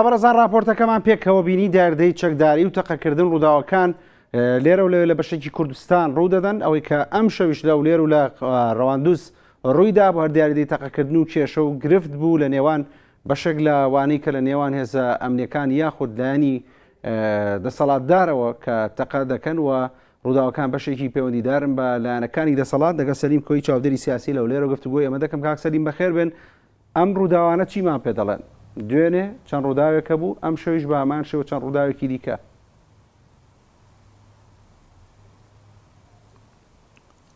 ئابرەزان راپۆرتەکەمان پێکەوە بینی دەردەی چەکداری و تەقەکردن ڕووداوەکان لێرە و لەوێ لە بەشێکی کوردستان ڕوودەدەن ئەوەی کە ئەم شەویش لە و لێر و لە ڕەواندوس ڕوویدا بە هەردیاردی تەقەکردن و کێشە و گرفت بوو لە نێوان بەشێک لە وانەی کە لە نێوان هێزە ئەمنیەکان یاخود لایانی دەسەڵاتدارەوە کە تەقە دەکەن و ڕووداوەکان بەشێکی پەیوەندیدارن بە لایەنەکانی دەسەڵات دەگە سەریم کۆی چاودێری سیاسی لە و لێرە گفتوگوی ئەمە دەکەم کاکسەریم بەخێر بن ئەم ڕووداوانە چیمان پێدەڵێن دوێنێ چەند ڕووداوێکە بوو ئەم شویش بامان شێوە چەند ڕووداوێکی دیکە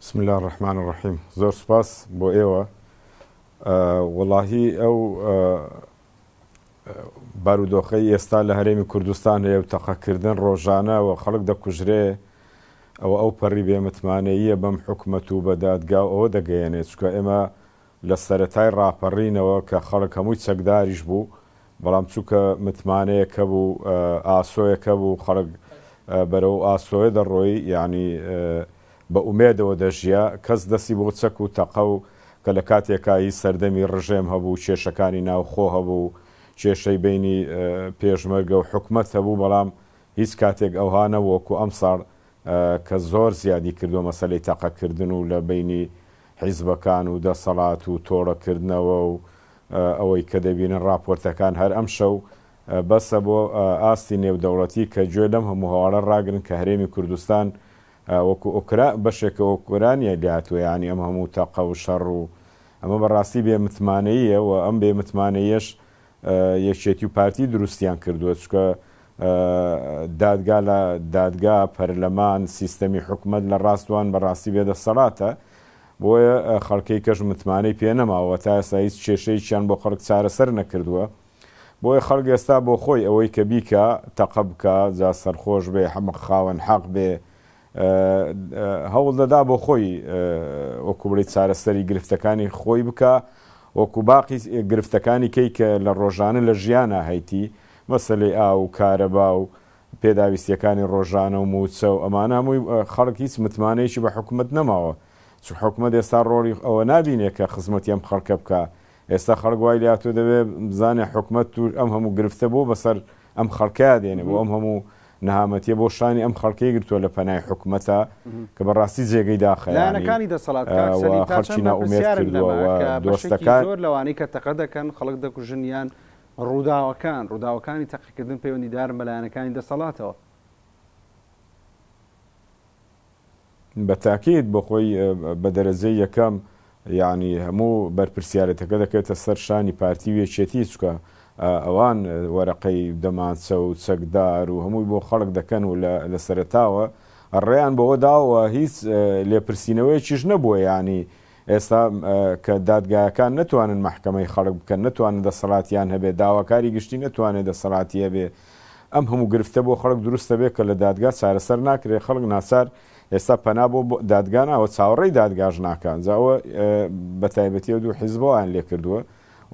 بسم الله الرحمن الرحیم زۆر سپاس بۆ ئێوە وڵاهی ئەو بارودۆخەی ئێستا لە هەرێمی کوردستان هەیە و تەقەکردن ڕۆژانە و خەڵک دەکوژرێ ئەوە ئەو پەڕی بێمتمانەیە بەم حکومەت و بەدادگا ئەوە دەگەیەنێت چکە ئێمە لە سەتای ڕاپەڕینەوە کە خەڵک هەمووی چەکداریش بوو بەڵام چووکە متمانەیەکە بوو ئاسۆیەکە بوو خەرگ بەرەو ئاسۆیە دەڕۆی ینی بە ئومێدەوە دەژیا کەس دەسی بۆ چەک و تەقە و کە لە کاتێکایی سەردەمی ڕژێم هەبوو کێشەکانی ناوخۆ هەبوو کێشەی بینی پێشمەرگە و حکومت هەبوو بەڵام هیچ کاتێک ئەوها نەوەکو ئەمساڕ کە زۆر زیادی کردو مەسلەی تەقەکردن و لە بینی حیزبەکان و دەسەڵات و تۆڕەکردنەوە و ئەوەی کە دەبینن راپۆرتەکان هەر ئەم شەو بەسە بۆ ئاستی نێودەوڵەتی کە گوێ لەم هەموو هەواڵە ڕاگرن کە هەرێمی کوردستان وەکو ئۆکرا بەشێکە ئۆکرانیە داهاتوەیانی ئەم هەموو تاقە و شەڕ و ئەمە بەڕاستی بێ متمانەیە و ئەم بێ متمانەیەش یەکێتی و پارتی دروستیان کردووە چکە دادگا لە دادگا پەرلەمان سیستەمی حکومت لە ڕاستوان بەڕاستی بێدە سەڵاتە بۆیە خەڵکی کەش متمانەی پێ نەماوە تا ئێستا هیچ کێشەیەکیان بۆ خەڵک چارەسەر نەکردووە بۆیە خەڵک ئێستا بۆ خۆی ئەوەی کە بیکە تەقە بکە جا سەرخۆش بێ هەمە خاوەن حەق بێ هەوڵ دەدا بۆ خۆی وەکوبری چارەسەری گرفتەکانی خۆی بکە وەکو باقی گرفتەکانی کەی کە لە ڕۆژانە لە ژیانە هەیتی مەسلەی ئا و کارەبا و پێداویستیەکانی ڕۆژانە و موچە و ئەمانە هەمووی خەڵک هیچ متمانەیەکی بە حکوومەت نەماوە چون حکومە ئێستا ڕۆری ئەوە نبینێ کە خزمەتی ئەم خەڵکە بکە ئێستا خەرگوای لاتۆ دەوێت بزانێ حکومت توش ئەم هەموو گرفتە بۆ بەسەر ئەم خەڵکە دێنێ بۆ ئەم هەموو نەهامەتیە بۆ شانی ئەم خەڵکی گرتووە لە پەنای حکوومەتە کە بەڕاستی جێگەی داخەکانی دەسەڵاتخەرچی ناومێت کردووە دۆستەکان زۆر لەوانەی کە تەقە دەکەن خەڵک دەکوژنیان ڕووداوەکان ڕووداوەکانی تەقیکردن پەیوەندیدار مەلایەنەکانی دەسەڵاتەوە بە تاکیت بۆ خۆی بە دەرەزەی یەکەم یعنی هەموو بەرپسیارەتەکە دەکەێتە سەر شانی پارتی وێچێتی چکە ئەوان وەرەقەی دەمانچە و چەکدار و هەمووی بۆ خەڵک دەکەن و لە سەرتاوە ڕێیان بەوە داوە هیچ لێپرسینەوەیکیش نەبووە ینی ئێستا کە دادگایەکان نتوانن محکمەی خەڵک بکەن نتوانن دەسەڵاتیان هەبێ داواکاری گشتی نتوانێت دەسەڵاتی هەبێ ئەم هەموو گرفتە بۆ خەڵک دروستە بێ کە لە دادگا چارەسەر ناکرێ خەڵک ناسار ئێستا پەنا بۆ دادگان ئەوە چاوەڕێی دادگاژ ناکانجاوە بە تایبەتی دوو حیزبەوەیان لێ کردووە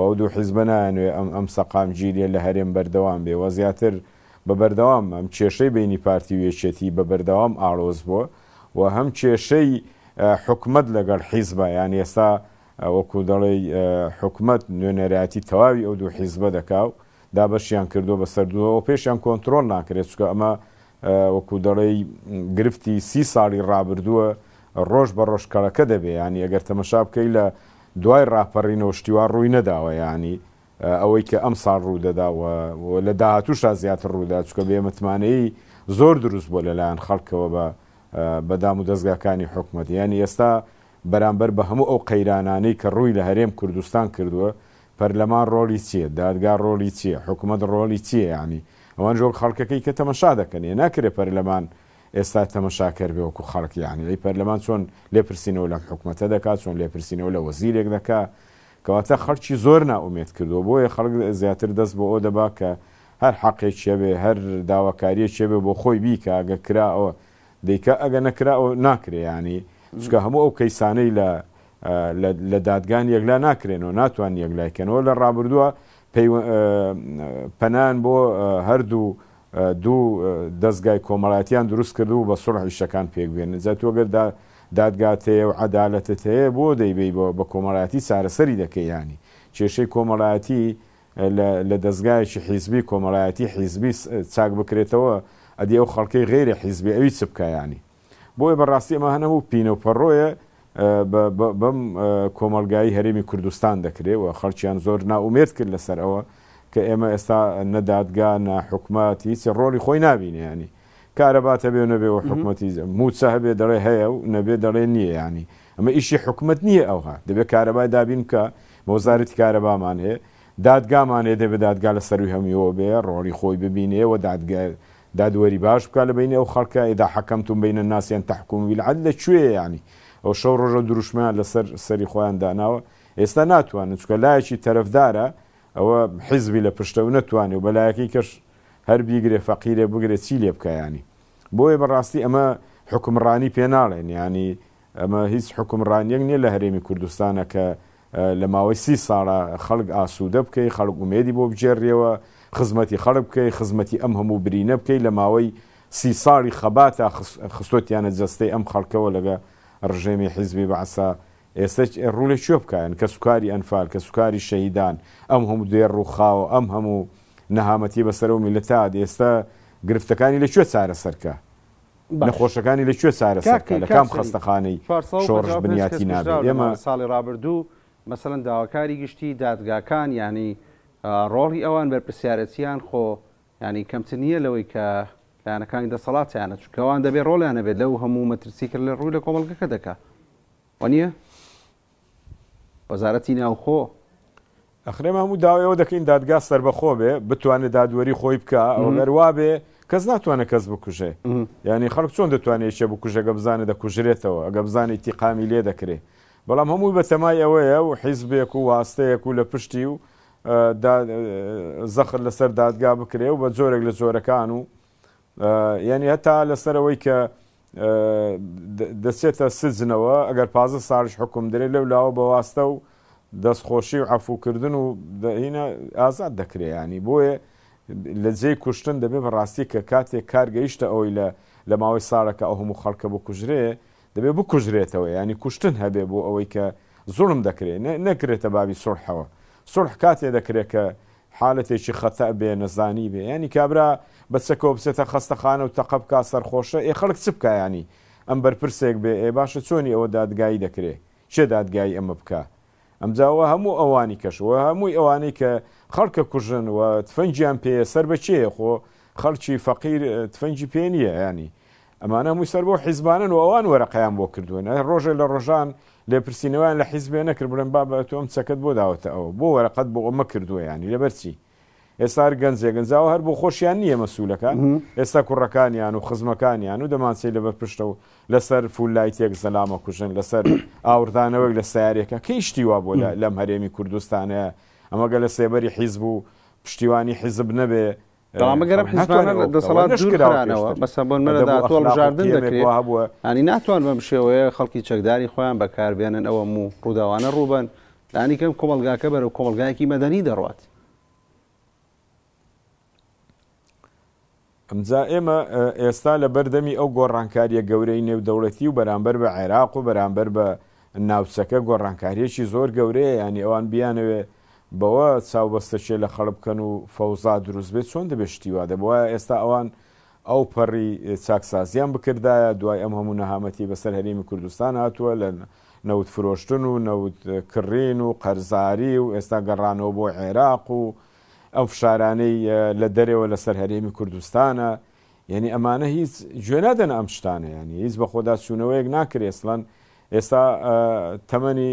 و دوو حیزبە نانوێ ئەم ئەم سەقام گیریە لە هەرێم بەردەوام بێ وە زیاتر بە بەردەوام ئەم کێشەی بینی پارتی وێچێتی بە بەردەوام ئاڵۆز بووە و هەم کێشەی حکومت لەگەڵ حیزبە یان ئێستا وەکو دەڵێ حکومت نوێنەرەتی تەواوی ئەو دوو حیزبە دەکاو دابەشیان کردو بە سەردووە و پێشیان کۆنتترۆل ناکرێت چکە ئەمە وەکو دەڵی گرفتی سی ساڵی ڕابردووە ڕۆژ بە ڕۆژکارەکە دەبێ ینی ئەگەر تەمەشا بکەی لە دوای ڕاپەڕینەوە شتیوان ڕووی نەداوە ینی ئەوەی کە ئەم ساڵ ڕوودەداوە لە داهاتوشا زیاتر ڕوودا چکە بێمتمانەی زۆر دروست بۆ لەلایەن خەڵکەوە بە بەدام و دەستگاکانی حکومت ینی ئێستا بەرامبەر بە هەموو ئەو قەیرانانەی کە ڕووی لە هەرێم کوردستان کردووە پەرلەمان ڕۆلی چییە دادگا ڕۆلی چییە حکوومەت ڕۆلی چییە ینی ئەوان جۆک خەڵکەکەی کە تەمەشا دەکەن ێ ناکرێ پەرلەمان ئێستا تەمەشاکەر بێوەکو خەڵکیانی ئەی پەرلەمان چۆن لێپرسینەوە لە حکوومەتە دەکات چۆن لێپرسینەوە لە وەزیرێک دەکا کەواتە خەرچی زۆر ناومێت کردو بۆیە خەڵک زیاتر دەست بۆ ئەو دەبا کە هەر حەقێک چێبێ هەر داواکاریە چێبێ بۆ خۆی بیکە ئەگە کراەوە دیکە ئەگە نەکراەوە ناکرێیانی جگە هەموو ئەو کەیسانەی لە لە دادگان یەکلا ناکرێنەوە ناتوان یەکلایکەنەوە لە ڕابردووە پەنان بۆ هەردوو دوو دەستگای کۆمەڵاتیان دروست کرد و بە سڕ هیشەکان پێکبێنن زە تۆگەردا دادگاتەیە و عدالەتت هەیە بۆ دەیبێ بە کۆمەڵاتی سارەسەری دەکەیانی کێشەی کۆمەڵاتی لە دەستگایکی حیزبی کۆمەڵایەتی حیزبی چاک بکرێتەوە ئەدی ئەو خەڵکی غێری حیزبی ئەوی چ بکایانی بۆیە بەڕاستی ئەمە هەنەم و پینەپەڕۆیە بەم کۆمەلگایی هەرێمی کوردستان دەکرێەوە خەڵکییان زۆر ناومێت کرد لەسەر ئەوە کە ئێمە ئێستا نەدادگا ناحکومات هیچ ڕۆلی خۆی نبینێ ینی کارەباتە بێ نەبێ و حکوومەتی موچە هەبێ دەڵێ هەیە و نەبێ دەڵێ نییە ینی ئەمە ئیشی حکوومەت نییە ئەوها دەبێت کارەبای دابین کە وەزارەتی کارەبامان هەیە دادگامانێ دەبێت دادگا لە سەروی هەمیەوە بێ ڕۆلی خۆی ببینێەوە دادگا دادوەری باش بکە لە بینێ ئەو خەڵکە ئێدا حەکەمتون بینە ناسیان تحکوم ویل عاد لەکوێ ینی ئەو شەو ڕۆژە دروشمیان لەسەر سەری خۆیان داناوە ئێستا ناتوانن چکە لایەکی تەرەفدارە ئەوە حیزبی لە پشتە و نەتوانێت و بەلایەکی کەش هەر بیگرێ فەقیرێ بگرێت چی لێ بکایانی بۆیە بەڕاستی ئەمە حکمڕانی پێناڵێن ینی ئەمە هیچ حکمڕانیەک نییە لە هەرێمی کوردستانە کە لە ماوەی سی ساڵە خەڵک ئاسوودە بکەی خەڵک ومێدی بۆ بجێڕیەوە خزمەتی خەڵب بکەی خزمەتی ئەم هەموو برینە بکەی لە ماوەی سی ساڵی خەباتە خستۆتیانە جەستەی ئەم خەڵکەوە لەگە ڕژێمی حیزبی بەعسا ئێستا ڕوولێ کوێ بکەن کە سوکاری ئەنفال کە سوکاری شەیدان ئەم هەموو دێر ڕووخاوە ئەم هەموو نەهامەتی بەسەرە و میلتا ئێستا گرفتەکانی لەکوێ چارە سەرکە نەخۆشەکانی لەکوێ چارە سەرکە لە کام خستەخانەی شۆڕش بنیاتی نابێت ئێمە ساڵی ڕابردوو مەمثلەن داواکاری گشتی دادگاکان ینی ڕۆڵی ئەوان بەرپسیارەتیان خۆ ینی کەمتر نییە لەوەی کە لایەنەکانی دەسەڵاتیانە چکەوان دەبێ ڕۆڵیانە بێت لەو هەموو مەترسی کرد لە ڕووی لە کۆمەڵگەکە دەکا وەنیە وەزارەتی ناوخۆ ئەخرێ هەموو داوایەوە دەکەین دادگا سربەخۆ بێ بتوانێت دادوەری خۆی بکە ئەو نەروا بێ کەس ناتوانە کەس بکوژێ یعنی خەڵک چۆن دەتوانێت شێ بکوژەگە بزانێت دەکوژرێتەوە ئەگە بزانێت تیقامی لێ دەکرێت بەڵام هەمووی بەتەمای ئەوەیە و حیزبێک و واستەیەک و لە پشتی و زەخر لەسەر دادگا بکرێ و بە جۆرێک لە جۆرەکان و یعنی هەتا لەسەرەوەی کە دەچێتە سزنەوە ئەگەر پازە ساارش حکم درێت لەو لاوە بەواستە و دەستخۆشی و عفوکردن و دەهینە ئازاد دەکرێیانی بۆیە لە جێی کوشتن دەبێ بەڕاستی کە کاتێک کارگەیشتە ئەوی لە لە ماوەی ساارەکە ئەو هەموو خەڵکە بۆ کوژرێ دەبێ بکوژرێتەوە ینی کوشتن هەبێ بۆ ئەوەی کە زورم دەکرێت نەکرێتە بابی سرحەوە سرح کاتێ دەکرێت کە حالەتێکی خەتە بێ نەزانی بێ ینی کابرا بەچەکۆ بچێتە خەستەخانە و تەقە بک سەرخۆشە ئێ خەڵک چ بکایانی ئەم بەرپرسێک بێ ئێ باشە چۆنی ئەوە دادگایی دەکرێ چێ دادگایی ئەمە بکە ئەمجاوە هەموو ئەوانی کەشوە هەمووی ئەوانەی کە خەڵکە کوژن و تفەنجیان پێ سەر بەچێ خۆ خەڵکی فەقیر تفەنجی پێ نییە ینی ئەمانە مویسەر بۆ حیزبانن و ئەوان وەرەقیان بۆ کردوون ڕۆژێک لە ڕۆژان لێپرسینەوەیان لە حیزبێ نەکرد بڵێن با بە تۆم چەکەت بۆ داوەتە ئەوە بۆ وەرەقەت بۆ ئەمە کردووە ینی لەبەرچی ئێستار گەنجێ گەنجاوە هەر بۆ خۆشیان نییە مەسوولەکان ئێستا کوڕەکانیان و خزمەکانیان و دەمانچی لەبەر پشتە و لەسەر فولای تێک زەلامە کوژن لەسەر ئاوردانەوەک لە سیارێکە کەیشتی وا بۆ لەم هەرێمی کوردستانە ئەمەگە لە سێبەری حیزب و پشتیوانی حیزب نەبێ ئەمەگەرم حزبانە دەسەڵات ژورانەوە مەسەبن مەدا تۆڵ ژاردن دەکرێت هەبووە ئەنی ناتوان بەم شێوەیە خەڵکی چەکداری خۆیان بەکاربێنن ئەوە مو ڕووداوانە ڕووبن دانیکەم کۆمەلگاکە بەرە و کۆمەلگایەکی مەدەنی دەڕات. ئەمجا ئێمە ئێستا لە بەردەمی ئەو گۆڕانکاریە گەورەی نێودەوڵەتی و بەرامبەر بە عێراق و بەرامبەر بە ناوچەکە گۆڕانکاریەکی زۆر گەورەیە ینی ئەوان بیانەوێت بەوە چاوبەستەشێ لە خەڵ بکەن و فەوزا دروست بێت چۆن دەبێت شتیوا دەبووە ئێستا ئەوان ئەو پەڕی چاکسازیان بکردایە دوای ئەم هەموو نەهامەتی بەسەر هەرمی کوردستان هاتووە لە نەوت فرۆشتن و نەوتکردین و قەرزاری و ئێستا گەڕانەوە بۆ عێراق و ئەو فشارانەی لە دەرەوە لەسەر هەرێمی کوردستانە یعنی ئەمانە هیچ گوێنادەن ئەم شتانە ینی هیچ بە خۆدا چوونەوەیەک ناکرێ ئێسلان ئێستا تەمەنی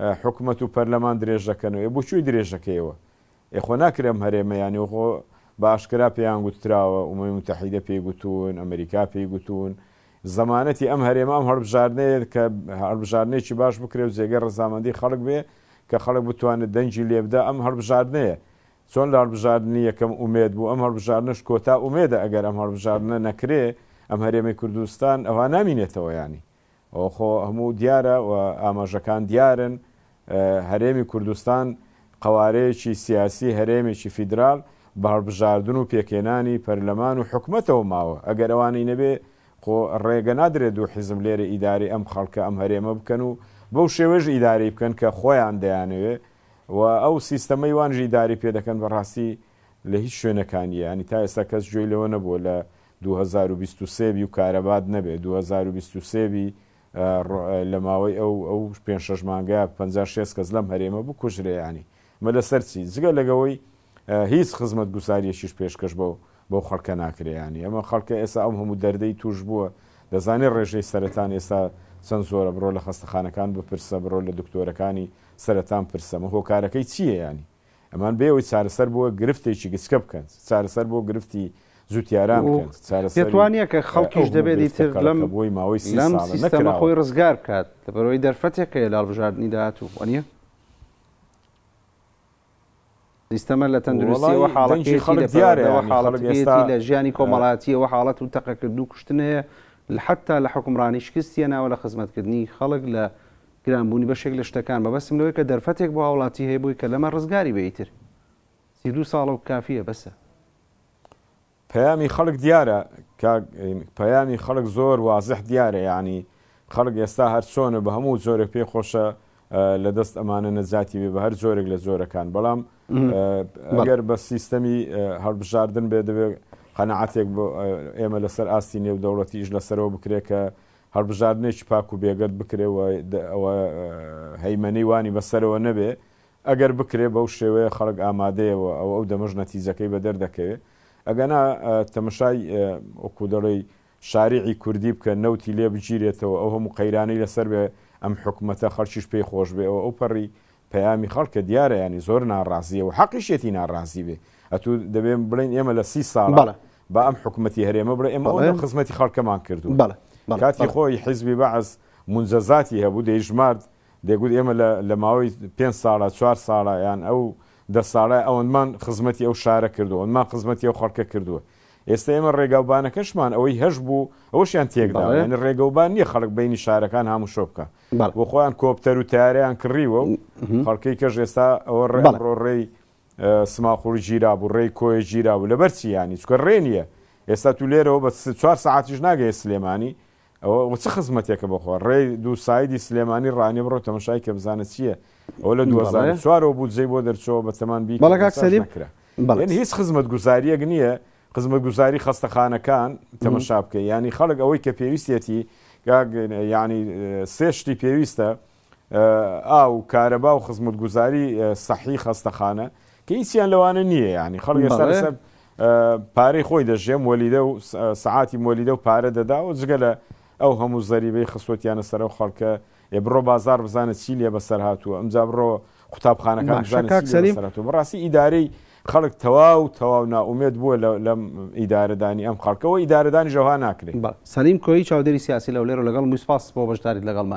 حکوومەت و پەرلەمان درێژەکەنەوە بچووی درێژەکەیەوە ئێخۆ ناکرێم هەرێمەیانی و خۆ باشکرا پێیان گوتراوە ئومی متحیدە پێی گوتون ئەمریکا پێی گوتون زمانەتی ئەم هەرێمام هەربژارنەیە کە هەربژارنێکی باش بکرێ و جێگە ڕزامەندی خەڵک بێ کە خەڵک بتوانێت دەنجی لێبدا ئەم هەربژارنەیە چۆن لە هەربژاردننی یەکەم ئومێد بوو ئەم هەربژارنش کۆتا ئومێدە ئەگەر ئەم هەربژارنە نەکرێ ئەم هەرێمی کوردستان ئەوان نامینێتەوە ینی خۆ هەموو دیارە و ئاماژەکان دیارن هەرێمی کوردستان قوارەیەکی سیاسی هەرێمێکی فیدرال بەڕبژاردن و پێکێنانی پەرلەمان و حکومەتەوە ماوە ئەگەر ئەوانی نەبێ خۆ ڕێگە نادرێت و حیزم لێرە ئیداری ئەم خەڵکە ئەم هەرێمە بکەن و بەو شێوەژ ئیداری بکەن کە خۆیان دەیانەوێ و ئەو سیستەمەی وانژی ئیداری پێ دەکەن بە ڕاستی لە هیچ شوێنەکانیە ینی تا ئێستا کەس گوێی لەوە نەبووە لە 2023 و کارەباد نەبێ 2023 لە ماوەی ئەو ئەو پێ شەش مانگە 56 کەس لەم هەرێمە بکوژرێیانی مە لە سەرچی جگە لەگەوەی هیچ خزمەت گوساریەشیش پێشکەش بە بەو خەڵکە ناکرێیانی ئەمە خەڵکە ئێستا ئەم هەموو دەردەی توش بووە دەزانێت ڕێژەی سەرەتان ئێستا چەند زۆرە بڕۆ لە خەستەخانەکان بپرسە بڕۆ لە دکتۆرەکانی سەرەتان پرسەمە هۆکارەکەی چییە ینی ئەمان بێەوەی چارەسەر بووە گرفتێکی گچکە بکەن چارەسەر بۆ گرفتی زووتیاران دەتوانە کە خەڵکیش دەبێتی تر لەم بۆی ماوەی سیلام سیستەمە خۆی ڕزگار بکات لەبەرەوەی دەرفەتێکەیە لاڵبژاردننی داهاتوو وانە سیستەمە لە تەندروستیەوە حاڵی خەڵک دیارەوە حاڵەتی لە ژیانی کۆمەڵاتیەوە حاڵەت و تەقەکردو کوشتنەیە حتا لە حکومڕانی شکستیە ناوە لە خزمەتکردنی خەڵک لە گرانبوونی بەشێک لە شتەکان بەبەسم لەوەی کە دەرفەتێک بۆ هاوڵاتی هەیە بووی کە لەمە ڕزگاری بەیتر سی دو ساڵە و کافیە بەسە پەیامی خەڵک دیارە پەیامی خەڵک زۆر وازح دیارە یعنی خەڵک ئێستا هەر چۆنە بە هەموو زۆرە پێی خۆشە لە دەست ئەمانە نەزاتی بێ بە هەر زۆرێک لە زۆرەکان بەڵام ئەگەر بە سیستەمی هەڵبژاردن بێ دەبێت قەنەعاتێک ئێمە لەسەر ئاستی نێودەوڵەتی ئیش لەسەرەوە بکرێکە هەڵبژاردنێکی پاک و بێگەت بکرێەوە هەیمەەی وانی بەسەرەوە نەبێ ئەگەر بکرێ بەو شێوەیە خەڵک ئامادەیەوە ئەو ئەو دەمەژ نەتیزەکەی بە دەردەکەوێت ئەگەنا تەمەشای ئۆکودەڵی شارعی کوردی بکە نەوتی لێ بگیرێتەوە ئەو هەموو قەیرانەی لەسەر بێ ئەم حکوومەتە خەرچیش پێی خۆش بێ ئەو پەڕی پەیامی خەڵکە دیارە ینی زۆر ناڕازیە و حەقیشێتی ناڕازی بێ ئەتو دەبێن بڵین ئێمە لە سی ساڵ با ئەم حکوومەتتی هەرێمە بڕ ئێمە خزمەتی خەڵکەمان کردو کاتی خۆی حیزبی بەعز منجەزاتی هەبوو دەیژمارد دەگوت ئێمە لە ماوەی پێ ساڵە چوار ساڵە یان ئەو دە ساڵە ئەوەنمان خزمەتی ئەو شارە کردووە ما خزمەتی ئەو خەڵکە کردووە ئێستا ئێمە ڕێگاوبانەکەشمان ئەوەی هەش بوو ئەوشیان تێکدا ڕێگەوبان نییە خەڵک بینی شارەکان هەموو شۆ بکە بۆ خۆیان کۆپتەر و تارەیان کڕیوە و خەڵکەی کەژ ئێستا ئەوە ڕێڕۆڕێی سماخوری گیرا بوو ڕێی کۆی گیرا بوو لە بەرچیانی چکە ڕێنیە ئێستا تو لێرەوە بە چوار ساعتیش ناگەی سلێمانی ئەوە چه خزمەتێکە بخۆ ڕێ دوو سایدی سلێمانی ڕانی بڕۆ تەمەشای کە بزانە چییە ئەوە لە دو چوارەوە بوو جێ بۆ دەرچەوە بە تەمان بی بەڵکسەریکرا هیچ خزمەت گوزاریەک نییە خزمەت گوزاری خستەخانەکان تەمەشا بکە ینی خەڵک ئەوەی کە پێویستەتی ینی سێشتی پێویستە ئاو کارەبا و خزمەت گوزاری سەحی خستەخانە کە هیچیان لەوانە نییە ینی خەڵک ئێستا پارەی خۆی دەژێم وەلیدە و سعاتی مۆلیدە و پارە دەدا و جگە لە ئەو هەموو زەریبەی خستوتیانە سەرە و خەڵکە ێ بڕۆ بازار بزانە چی لێ بەسەر هاتووە ئەمجا بڕۆ قوتابخانەکان بڕاستی ئیدارەی خەڵک تەواو تەواو ناومێت بووە لەم ئیدارەدانی ئەم خەڵکەوە ئیدارەدانی ژەوها ناکرێت سەلیم کۆی چاودێری سیاسی لەولێر لەگەڵ موسپاس بۆ بەشداری لەگەڵ